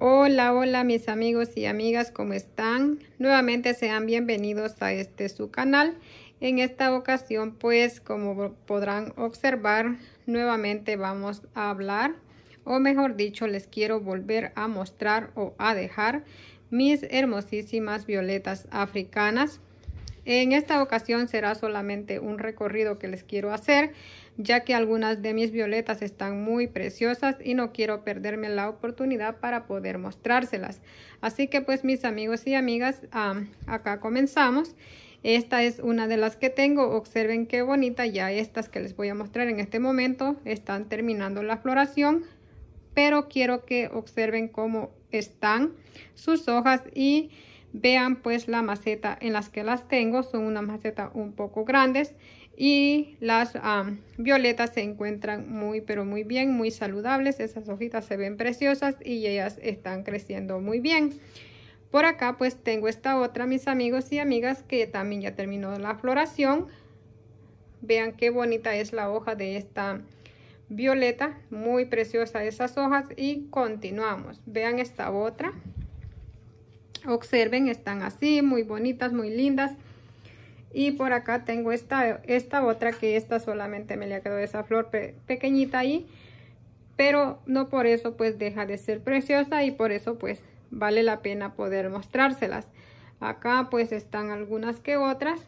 Hola, hola mis amigos y amigas, ¿cómo están? Nuevamente sean bienvenidos a este su canal. En esta ocasión, pues, como podrán observar, nuevamente vamos a hablar, o mejor dicho, les quiero volver a mostrar o a dejar mis hermosísimas violetas africanas. En esta ocasión será solamente un recorrido que les quiero hacer, ya que algunas de mis violetas están muy preciosas y no quiero perderme la oportunidad para poder mostrárselas. Así que pues mis amigos y amigas, acá comenzamos. Esta es una de las que tengo. Observen qué bonita. Ya estas que les voy a mostrar en este momento están terminando la floración. Pero quiero que observen cómo están sus hojas y Vean pues la maceta en las que las tengo, son unas macetas un poco grandes y las violetas se encuentran muy pero muy bien, muy saludables, esas hojitas se ven preciosas y ellas están creciendo muy bien. Por acá pues tengo esta otra, mis amigos y amigas, que también ya terminó la floración. Vean qué bonita es la hoja de esta violeta, muy preciosa esas hojas y continuamos. Vean esta otra. Observen, están así, muy bonitas, muy lindas. Y por acá tengo esta, esta otra que esta solamente me le ha quedado esa flor pequeñita ahí. Pero no por eso pues deja de ser preciosa y por eso pues vale la pena poder mostrárselas. Acá pues están algunas que otras.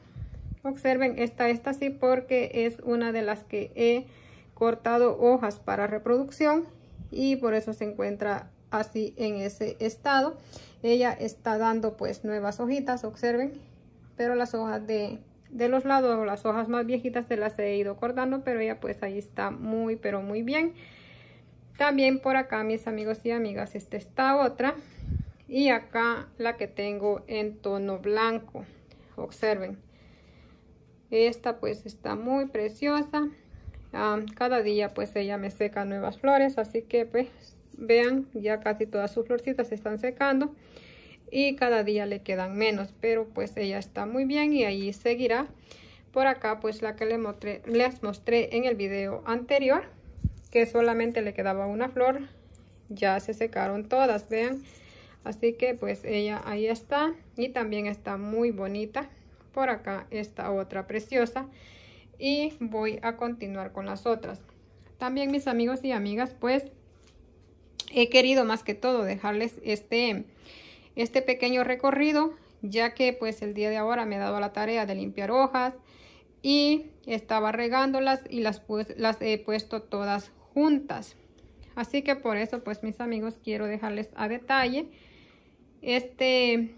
Observen, esta, esta sí porque es una de las que he cortado hojas para reproducción y por eso se encuentra así en ese estado. Ella está dando pues nuevas hojitas, observen, pero las hojas de, los lados o las hojas más viejitas se las he ido cortando, pero ella pues ahí está muy pero muy bien. También por acá mis amigos y amigas, esta está otra y acá la que tengo en tono blanco, observen. Esta pues está muy preciosa. Ah, cada día pues ella me seca nuevas flores, así que pues Vean, ya casi todas sus florcitas se están secando y cada día le quedan menos, pero pues ella está muy bien y ahí seguirá. Por acá pues la que les mostré, les mostré en el video anterior, que solamente le quedaba una flor, ya se secaron todas, vean. Así que pues ella ahí está y también está muy bonita. Por acá esta otra preciosa y voy a continuar con las otras. También mis amigos y amigas pues he querido más que todo dejarles este, este pequeño recorrido, ya que pues el día de ahora me he dado la tarea de limpiar hojas y estaba regándolas y las, pues, las he puesto todas juntas. Así que por eso pues mis amigos quiero dejarles a detalle este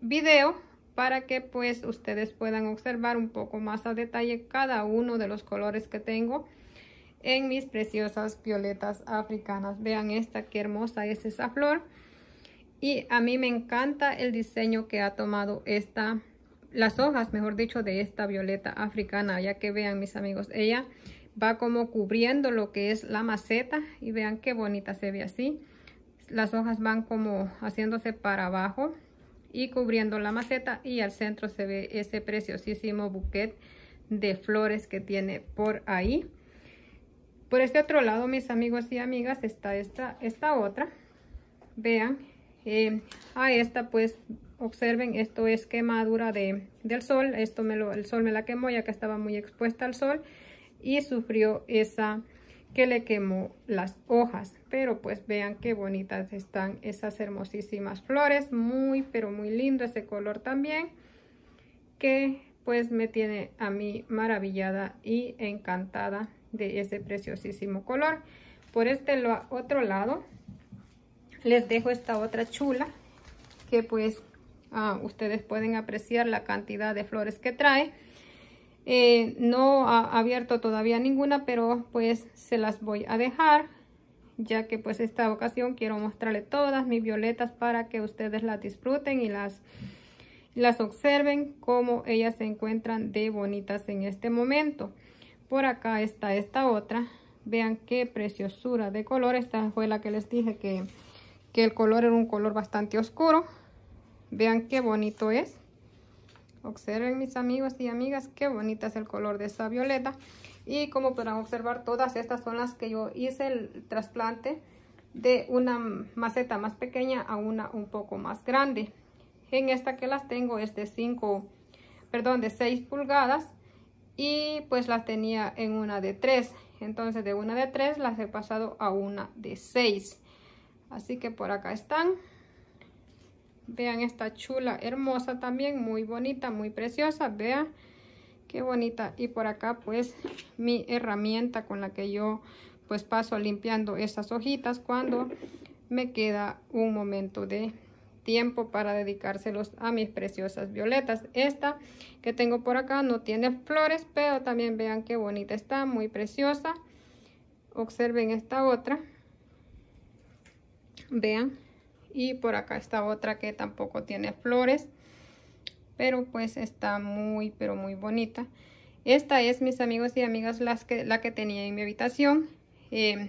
video para que pues ustedes puedan observar un poco más a detalle cada uno de los colores que tengo en mis preciosas violetas africanas. Vean esta, qué hermosa es esa flor. Y a mí me encanta el diseño que ha tomado esta, las hojas, mejor dicho, de esta violeta africana. Ya que vean, mis amigos, ella va como cubriendo lo que es la maceta. Y vean qué bonita se ve así. Las hojas van como haciéndose para abajo y cubriendo la maceta. Y al centro se ve ese preciosísimo bouquet de flores que tiene por ahí. Por este otro lado, mis amigos y amigas, está esta, esta otra. Vean, eh, a esta pues observen, esto es quemadura del sol. Esto me lo, el sol me la quemó ya que estaba muy expuesta al sol y sufrió esa que le quemó las hojas. Pero pues vean qué bonitas están esas hermosísimas flores. Muy, pero muy lindo ese color también. Que pues me tiene a mí maravillada y encantada de ese preciosísimo color. Por este otro lado les dejo esta otra chula que pues ah, ustedes pueden apreciar la cantidad de flores que trae. Eh, no ha abierto todavía ninguna, pero pues se las voy a dejar ya que pues esta ocasión quiero mostrarle todas mis violetas para que ustedes las disfruten y las, las observen como ellas se encuentran de bonitas en este momento por acá está esta otra vean qué preciosura de color esta fue la que les dije que, el color era un color bastante oscuro vean qué bonito es observen mis amigos y amigas qué bonita es el color de esa violeta y como podrán observar todas estas son las que yo hice el trasplante de una maceta más pequeña a una un poco más grande en esta que las tengo es de 5 perdón de 6 pulgadas y pues las tenía en una de tres entonces de una de tres las he pasado a una de seis así que por acá están vean esta chula hermosa también muy bonita muy preciosa vean qué bonita y por acá pues mi herramienta con la que yo pues paso limpiando estas hojitas cuando me queda un momento de tiempo para dedicárselos a mis preciosas violetas. Esta que tengo por acá no tiene flores, pero también vean qué bonita está, muy preciosa. Observen esta otra. Vean. Y por acá está otra que tampoco tiene flores. Pero pues está muy, pero muy bonita. Esta es, mis amigos y amigas, las que, la que tenía en mi habitación. Em,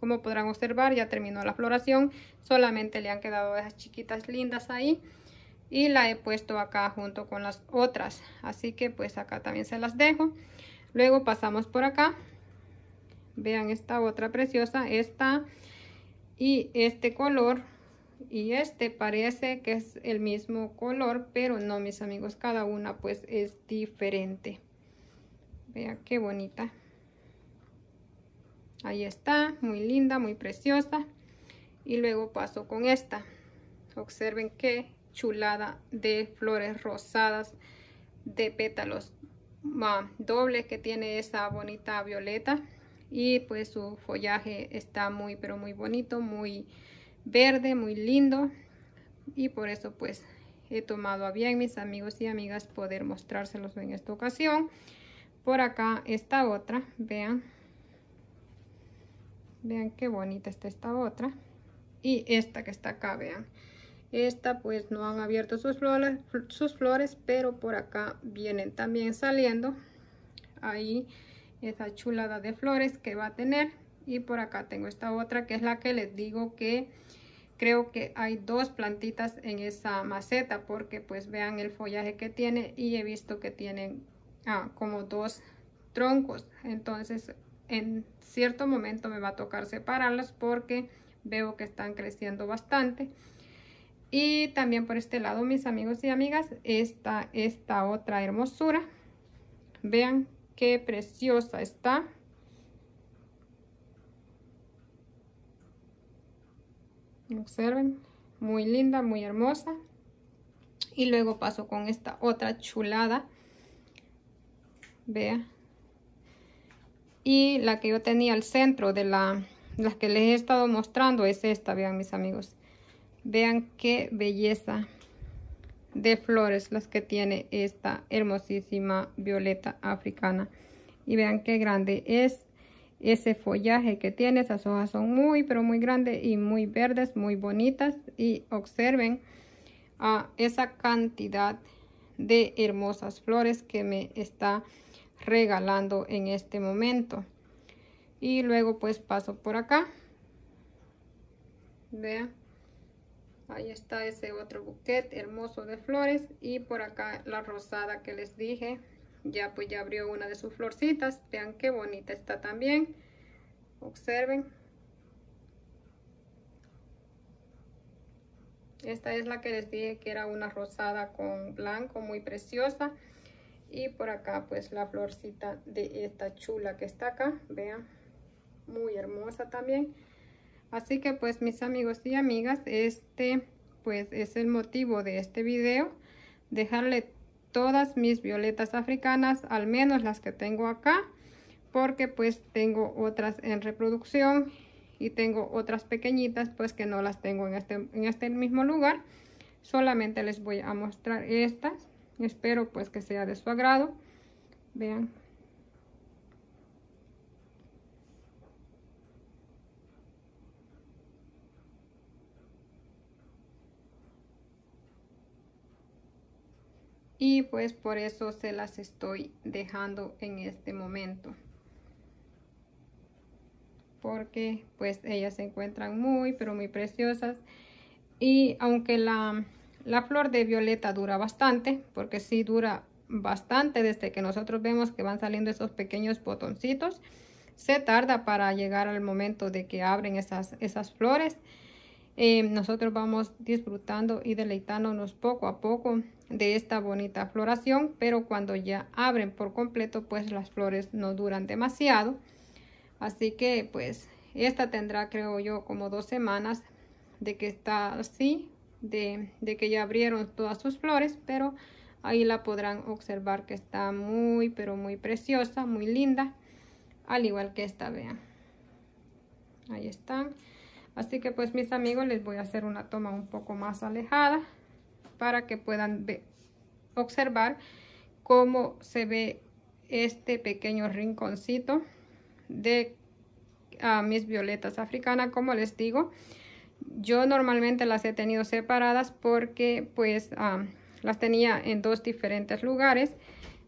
como podrán observar, ya terminó la floración, solamente le han quedado esas chiquitas lindas ahí y la he puesto acá junto con las otras. Así que pues acá también se las dejo. Luego pasamos por acá. Vean esta otra preciosa, esta y este color y este parece que es el mismo color, pero no mis amigos, cada una pues es diferente. Vean qué bonita. Ahí está, muy linda, muy preciosa. Y luego paso con esta. Observen qué chulada de flores rosadas de pétalos dobles que tiene esa bonita violeta. Y pues su follaje está muy, pero muy bonito, muy verde, muy lindo. Y por eso pues he tomado a bien mis amigos y amigas poder mostrárselos en esta ocasión. Por acá esta otra, vean, Vean qué bonita está esta otra. Y esta que está acá, vean. Esta pues no han abierto sus flores, sus flores pero por acá vienen también saliendo. Ahí esa chulada de flores que va a tener. Y por acá tengo esta otra que es la que les digo que creo que hay dos plantitas en esa maceta porque pues vean el follaje que tiene y he visto que tienen ah, como dos troncos entonces en cierto momento me va a tocar separarlas porque veo que están creciendo bastante. Y también por este lado, mis amigos y amigas, está esta otra hermosura. Vean qué preciosa está. Observen, muy linda, muy hermosa. Y luego paso con esta otra chulada. Vean y la que yo tenía al centro de la, las que les he estado mostrando es esta, vean mis amigos. Vean qué belleza de flores las que tiene esta hermosísima violeta africana. Y vean qué grande es ese follaje que tiene. Esas hojas son muy, pero muy grandes y muy verdes, muy bonitas. Y observen a ah, esa cantidad de hermosas flores que me está regalando en este momento. Y luego pues paso por acá. Vean. Ahí está ese otro buquete hermoso de flores. Y por acá la rosada que les dije. Ya pues ya abrió una de sus florcitas. Vean qué bonita está también. Observen. Esta es la que les dije que era una rosada con blanco muy preciosa y por acá pues la florcita de esta chula que está acá vean muy hermosa también así que pues mis amigos y amigas este pues es el motivo de este video dejarle todas mis violetas africanas al menos las que tengo acá porque pues tengo otras en reproducción y tengo otras pequeñitas pues que no las tengo en este, en este mismo lugar solamente les voy a mostrar estas Espero pues que sea de su agrado. Vean. Y pues por eso se las estoy dejando en este momento porque pues ellas se encuentran muy pero muy preciosas y aunque la la flor de violeta dura bastante, porque sí dura bastante desde que nosotros vemos que van saliendo esos pequeños botoncitos. Se tarda para llegar al momento de que abren esas, esas flores. Eh, nosotros vamos disfrutando y deleitándonos poco a poco de esta bonita floración, pero cuando ya abren por completo, pues las flores no duran demasiado. Así que pues esta tendrá creo yo como dos semanas de que está así de, que ya abrieron todas sus flores, pero ahí la podrán observar que está muy, pero muy preciosa, muy linda, al igual que esta, vean. Ahí están. Así que pues mis amigos les voy a hacer una toma un poco más alejada para que puedan observar cómo se ve este pequeño rinconcito de ah, mis violetas africanas, como les digo yo normalmente las he tenido separadas porque pues las tenía en dos diferentes lugares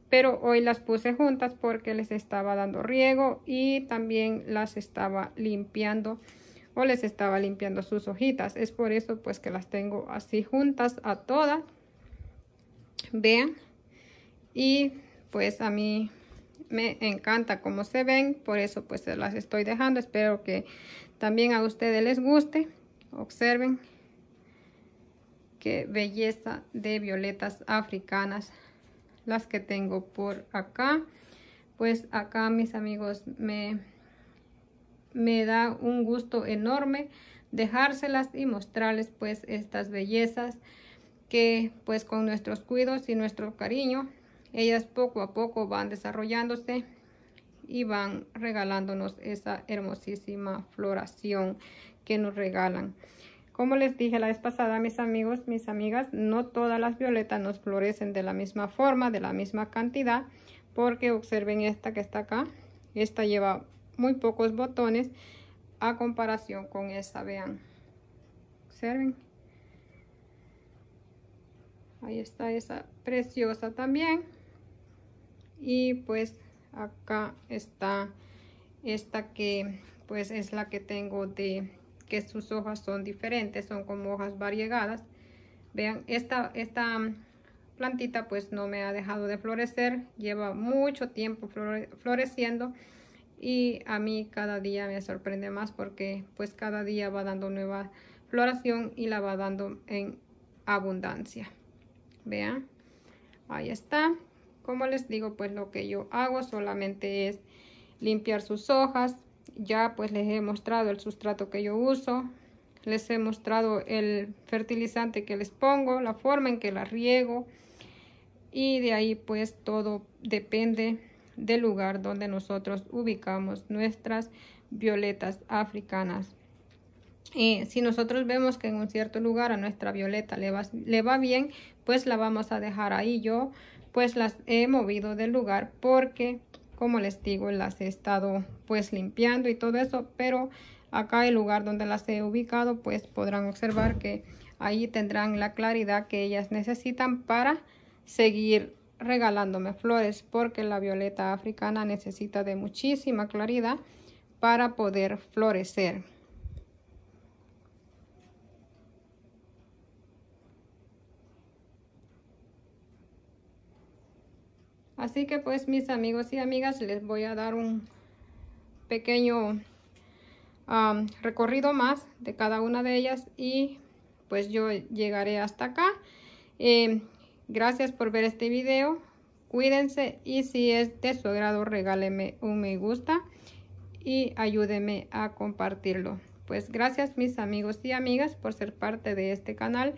pero hoy las puse juntas porque les estaba dando riego y también las estaba limpiando o les estaba limpiando sus hojitas es por eso pues que las tengo así juntas a todas vean y pues a mí me encanta cómo se ven por eso pues las estoy dejando espero que también a ustedes les guste Observen qué belleza de violetas africanas las que tengo por acá. Pues acá mis amigos me, me da un gusto enorme dejárselas y mostrarles pues estas bellezas que pues con nuestros cuidos y nuestro cariño ellas poco a poco van desarrollándose y van regalándonos esa hermosísima floración que nos regalan. Como les dije la vez pasada, mis amigos, mis amigas, no todas las violetas nos florecen de la misma forma, de la misma cantidad, porque observen esta que está acá. Esta lleva muy pocos botones a comparación con esta, vean. Observen. Ahí está esa preciosa también. Y pues acá está esta que pues es la que tengo de que sus hojas son diferentes, son como hojas variegadas. Vean, esta, esta mm, plantita pues no me ha dejado de florecer, lleva mucho tiempo floreciendo y a mí cada día me sorprende más porque pues cada día va dando nueva floración y la va dando en abundancia. Vean, ahí está. Como les digo, pues lo que yo hago solamente es limpiar sus hojas, ya pues les he mostrado el sustrato que yo uso, les he mostrado el fertilizante que les pongo, la forma en que la riego y de ahí pues todo depende del lugar donde nosotros ubicamos nuestras violetas africanas. Y si nosotros vemos que en un cierto lugar a nuestra violeta le va, le va bien, pues la vamos a dejar ahí. Yo pues las he movido del lugar porque como les digo las he estado pues limpiando y todo eso pero acá el lugar donde las he ubicado pues podrán observar que ahí tendrán la claridad que ellas necesitan para seguir regalándome flores porque la violeta africana necesita de muchísima claridad para poder florecer Así que pues mis amigos y amigas les voy a dar un pequeño recorrido más de cada una de ellas y pues yo llegaré hasta acá. Em, gracias por ver este video. Cuídense y si es de su agrado regáleme un me gusta y ayúdeme a compartirlo. Pues gracias mis amigos y amigas por ser parte de este canal.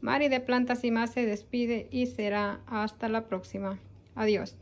Mari de Plantas y Más se despide y será hasta la próxima. Adiós.